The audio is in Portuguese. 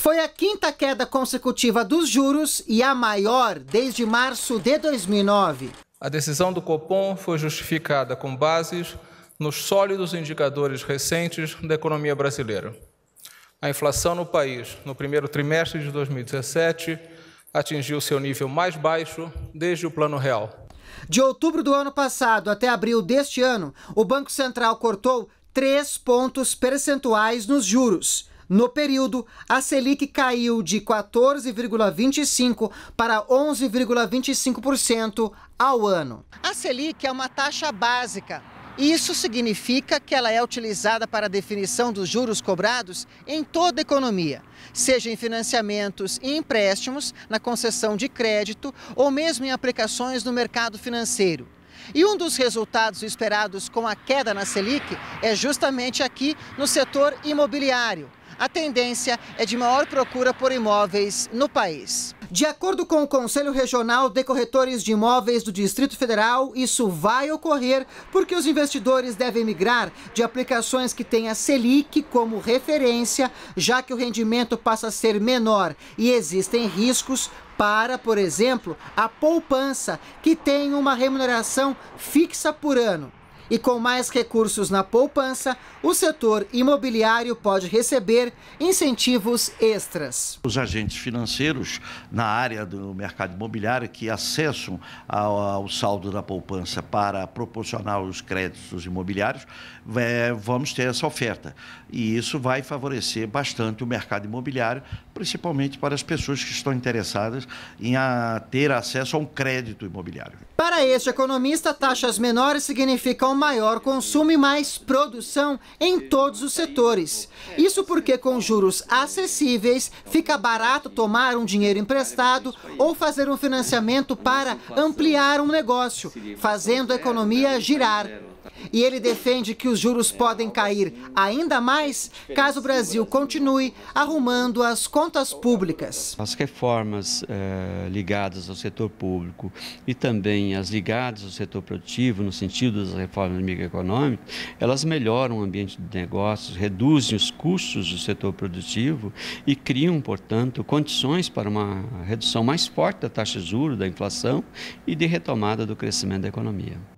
Foi a quinta queda consecutiva dos juros e a maior desde março de 2009. A decisão do Copom foi justificada com bases nos sólidos indicadores recentes da economia brasileira. A inflação no país, no primeiro trimestre de 2017, atingiu seu nível mais baixo desde o Plano Real. De outubro do ano passado até abril deste ano, o Banco Central cortou 3 pontos percentuais nos juros. No período, a Selic caiu de 14,25% para 11,25% ao ano. A Selic é uma taxa básica. Isso significa que ela é utilizada para a definição dos juros cobrados em toda a economia, seja em financiamentos e empréstimos, na concessão de crédito ou mesmo em aplicações no mercado financeiro. E um dos resultados esperados com a queda na Selic é justamente aqui no setor imobiliário a tendência é de maior procura por imóveis no país. De acordo com o Conselho Regional de Corretores de Imóveis do Distrito Federal, isso vai ocorrer porque os investidores devem migrar de aplicações que têm a Selic como referência, já que o rendimento passa a ser menor e existem riscos para, por exemplo, a poupança, que tem uma remuneração fixa por ano. E com mais recursos na poupança, o setor imobiliário pode receber incentivos extras. Os agentes financeiros na área do mercado imobiliário que acessam ao, saldo da poupança para proporcionar os créditos imobiliários, é, vamos ter essa oferta. E isso vai favorecer bastante o mercado imobiliário, principalmente para as pessoas que estão interessadas em a, ter acesso a um crédito imobiliário. Para este economista, taxas menores significam maior consumo e mais produção em todos os setores. Isso porque com juros acessíveis fica barato tomar um dinheiro emprestado ou fazer um financiamento para ampliar um negócio, fazendo a economia girar. E ele defende que os juros podem cair ainda mais caso o Brasil continue arrumando as contas públicas. As reformas eh, ligadas ao setor público e também as ligadas ao setor produtivo, no sentido das reformas microeconômicas, elas melhoram o ambiente de negócios, reduzem os custos do setor produtivo e criam, portanto, condições para uma redução mais forte da taxa de juros, da inflação e de retomada do crescimento da economia.